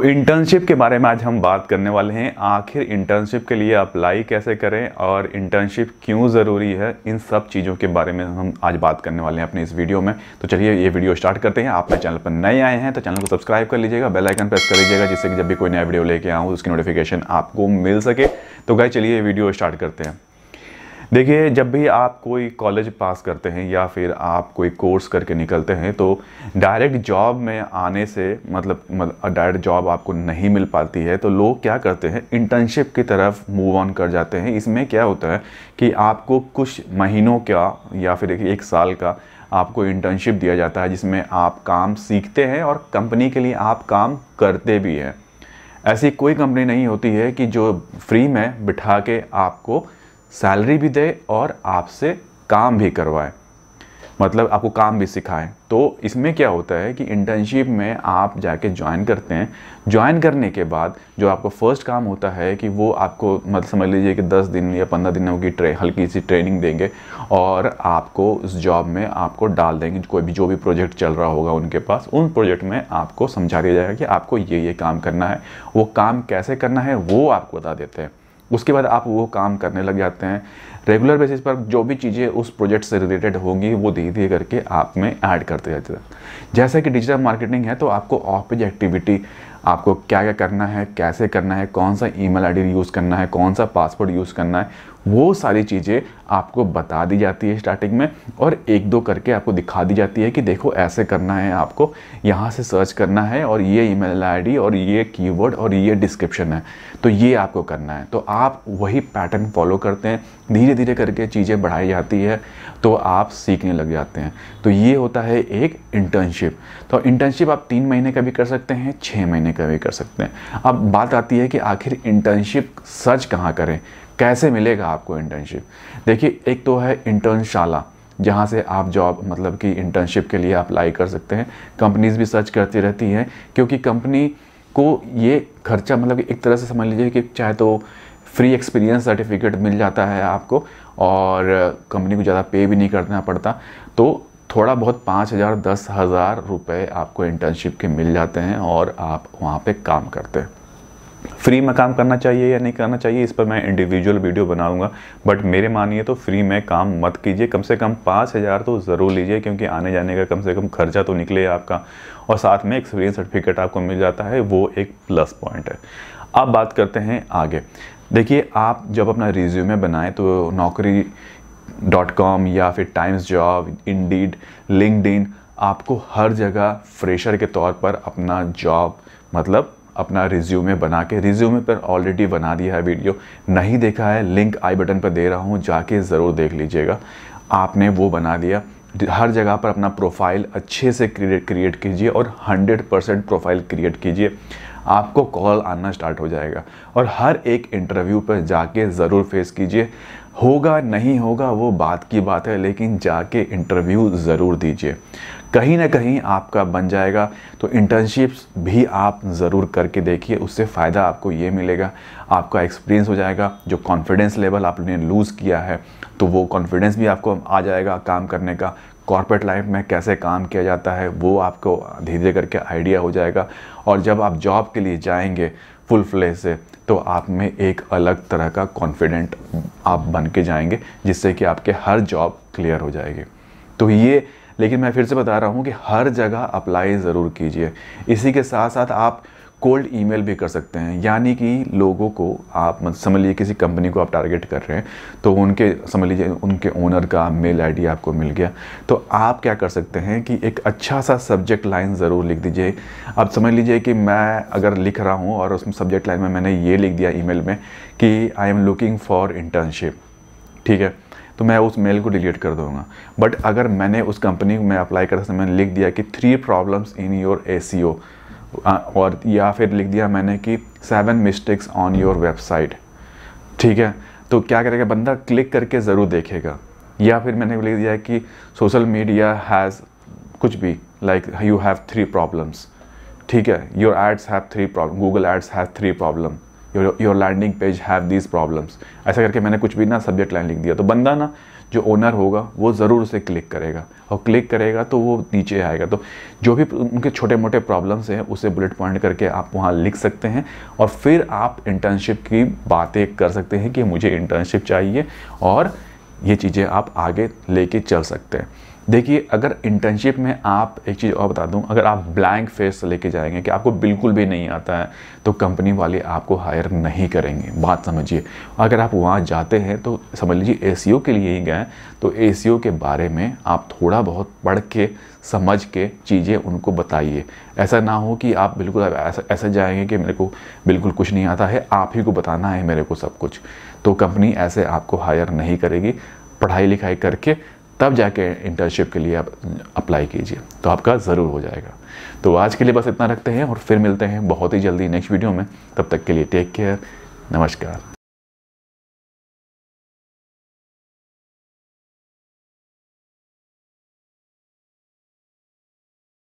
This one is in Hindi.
तो इंटर्नशिप के बारे में आज हम बात करने वाले हैं आखिर इंटर्नशिप के लिए अप्लाई कैसे करें और इंटर्नशिप क्यों ज़रूरी है इन सब चीज़ों के बारे में हम आज बात करने वाले हैं अपने इस वीडियो में तो चलिए ये वीडियो स्टार्ट करते हैं आप मेरे चैनल पर नए आए हैं तो चैनल को सब्सक्राइब कर लीजिएगा बेल आइकन प्रेस कर लीजिएगा जिससे कि जब भी कोई नया वीडियो लेके आऊँ उसकी नोटिफिकेशन आपको मिल सके तो गाय चलिए वीडियो स्टार्ट करते हैं देखिए जब भी आप कोई कॉलेज पास करते हैं या फिर आप कोई कोर्स करके निकलते हैं तो डायरेक्ट जॉब में आने से मतलब मतलब डायरेक्ट जॉब आपको नहीं मिल पाती है तो लोग क्या करते हैं इंटर्नशिप की तरफ मूव ऑन कर जाते हैं इसमें क्या होता है कि आपको कुछ महीनों का या फिर एक साल का आपको इंटर्नशिप दिया जाता है जिसमें आप काम सीखते हैं और कंपनी के लिए आप काम करते भी हैं ऐसी कोई कंपनी नहीं होती है कि जो फ्री में बिठा के आपको सैलरी भी दे और आपसे काम भी करवाए मतलब आपको काम भी सिखाए तो इसमें क्या होता है कि इंटर्नशिप में आप जाके ज्वाइन करते हैं ज्वाइन करने के बाद जो आपको फर्स्ट काम होता है कि वो आपको मतलब समझ लीजिए कि 10 दिन या 15 दिनों की ट्रे हल्की सी ट्रेनिंग देंगे और आपको उस जॉब में आपको डाल देंगे कोई भी जो भी प्रोजेक्ट चल रहा होगा उनके पास उन प्रोजेक्ट में आपको समझा दिया जाएगा कि आपको ये ये काम करना है वो काम कैसे करना है वो आपको बता देते हैं उसके बाद आप वो काम करने लग जाते हैं रेगुलर बेसिस पर जो भी चीज़ें उस प्रोजेक्ट से रिलेटेड होंगी वो धीरे धीरे करके आप में ऐड करते जाते हैं जैसा कि डिजिटल मार्केटिंग है तो आपको ऑफ पेज एक्टिविटी आपको क्या क्या करना है कैसे करना है कौन सा ईमेल आईडी यूज़ करना है कौन सा पासवर्ड यूज़ करना है वो सारी चीज़ें आपको बता दी जाती है स्टार्टिंग में और एक दो करके आपको दिखा दी जाती है कि देखो ऐसे करना है आपको यहाँ से सर्च करना है और ये ईमेल आईडी और ये कीवर्ड और ये डिस्क्रिप्शन है तो ये आपको करना है तो आप वही पैटर्न फॉलो करते हैं धीरे धीरे करके चीज़ें बढ़ाई जाती है तो आप सीखने लग जाते हैं तो ये होता है एक इंटर्नशिप तो इंटर्नशिप आप तीन महीने का भी कर सकते हैं छः महीने लेने का भी कर सकते हैं अब बात आती है कि आखिर इंटर्नशिप सर्च कहाँ करें कैसे मिलेगा आपको इंटर्नशिप देखिए एक तो है इंटर्नशाला जहाँ से आप जॉब मतलब कि इंटर्नशिप के लिए अप्लाई कर सकते हैं कंपनीज भी सर्च करती रहती हैं क्योंकि कंपनी को ये खर्चा मतलब एक तरह से समझ लीजिए कि चाहे तो फ्री एक्सपीरियंस सर्टिफिकेट मिल जाता है आपको और कंपनी को ज़्यादा पे भी नहीं करना पड़ता तो थोड़ा बहुत पाँच हज़ार दस हज़ार रुपये आपको इंटर्नशिप के मिल जाते हैं और आप वहाँ पे काम करते हैं फ्री में काम करना चाहिए या नहीं करना चाहिए इस पर मैं इंडिविजुअल वीडियो बनाऊंगा बट मेरे मानिए तो फ्री में काम मत कीजिए कम से कम पाँच हज़ार तो ज़रूर लीजिए क्योंकि आने जाने का कम से कम खर्चा तो निकले आपका और साथ में एक्सपीरियंस सर्टिफिकेट आपको मिल जाता है वो एक प्लस पॉइंट है अब बात करते हैं आगे देखिए आप जब अपना रिज्यूमे बनाएं तो नौकरी डॉट कॉम या फिर टाइम्स जॉब इंडीड लिंकड आपको हर जगह फ्रेशर के तौर पर अपना जॉब मतलब अपना रिज्यूमे बना के रिज्यूमे पर ऑलरेडी बना दिया है वीडियो नहीं देखा है लिंक आई बटन पर दे रहा हूँ जाके ज़रूर देख लीजिएगा आपने वो बना दिया हर जगह पर अपना प्रोफाइल अच्छे से क्रिएट क्रिएट कीजिए और 100 परसेंट प्रोफाइल क्रिएट कीजिए आपको कॉल आना स्टार्ट हो जाएगा और हर एक इंटरव्यू पर जाके ज़रूर फेस कीजिए होगा नहीं होगा वो बात की बात है लेकिन जाके इंटरव्यू ज़रूर दीजिए कहीं ना कहीं आपका बन जाएगा तो इंटर्नशिप्स भी आप ज़रूर करके देखिए उससे फ़ायदा आपको ये मिलेगा आपका एक्सपीरियंस हो जाएगा जो कॉन्फिडेंस लेवल आपने लूज़ किया है तो वो कॉन्फिडेंस भी आपको आ जाएगा काम करने का कॉर्पोरेट लाइफ में कैसे काम किया जाता है वो आपको धीरे धीरे करके आइडिया हो जाएगा और जब आप जॉब के लिए जाएंगे फुल फ्लेज से तो आप में एक अलग तरह का कॉन्फिडेंट आप बन के जाएंगे जिससे कि आपके हर जॉब क्लियर हो जाएगी तो ये लेकिन मैं फिर से बता रहा हूँ कि हर जगह अप्लाई ज़रूर कीजिए इसी के साथ साथ आप कोल्ड ईमेल भी कर सकते हैं यानी कि लोगों को आप मतलब समझ लीजिए किसी कंपनी को आप टारगेट कर रहे हैं तो उनके समझ लीजिए उनके ओनर का मेल आईडी आपको मिल गया तो आप क्या कर सकते हैं कि एक अच्छा सा सब्जेक्ट लाइन ज़रूर लिख दीजिए आप समझ लीजिए कि मैं अगर लिख रहा हूँ और उसमें सब्जेक्ट लाइन में मैंने ये लिख दिया ई में कि I am looking for internship ठीक है तो मैं उस मेल को डिलीट कर दूंगा बट अगर मैंने उस कंपनी में अप्लाई करते समय लिख दिया कि थ्री प्रॉब्लम्स इन योर ए और या फिर लिख दिया मैंने कि seven mistakes on your website ठीक है तो क्या करेगा बंदा क्लिक करके ज़रूर देखेगा या फिर मैंने लिख दिया कि सोशल मीडिया हैज़ कुछ भी like you have three problems ठीक है your ads have three problem Google ads have three problem your your landing page have these problems ऐसा करके मैंने कुछ भी ना सब्जेक्ट लाइन लिख दिया तो बंदा ना जो ओनर होगा वो ज़रूर उसे क्लिक करेगा और क्लिक करेगा तो वो नीचे आएगा तो जो भी उनके छोटे मोटे प्रॉब्लम्स हैं उसे बुलेट पॉइंट करके आप वहाँ लिख सकते हैं और फिर आप इंटर्नशिप की बातें कर सकते हैं कि मुझे इंटर्नशिप चाहिए और ये चीज़ें आप आगे लेके चल सकते हैं देखिए अगर इंटर्नशिप में आप एक चीज़ और बता दूं अगर आप ब्लैंक फेस लेके जाएंगे कि आपको बिल्कुल भी नहीं आता है तो कंपनी वाले आपको हायर नहीं करेंगे बात समझिए अगर आप वहाँ जाते हैं तो समझ लीजिए ए के लिए ही गए तो ए के बारे में आप थोड़ा बहुत पढ़ के समझ के चीज़ें उनको बताइए ऐसा ना हो कि आप बिल्कुल ऐसा ऐसे जाएंगे कि मेरे को बिल्कुल कुछ नहीं आता है आप ही को बताना है मेरे को सब कुछ तो कंपनी ऐसे आपको हायर नहीं करेगी पढ़ाई लिखाई करके तब जाके इंटर्नशिप के लिए आप अप्लाई कीजिए तो आपका ज़रूर हो जाएगा तो आज के लिए बस इतना रखते हैं और फिर मिलते हैं बहुत ही जल्दी नेक्स्ट वीडियो में तब तक के लिए टेक केयर नमस्कार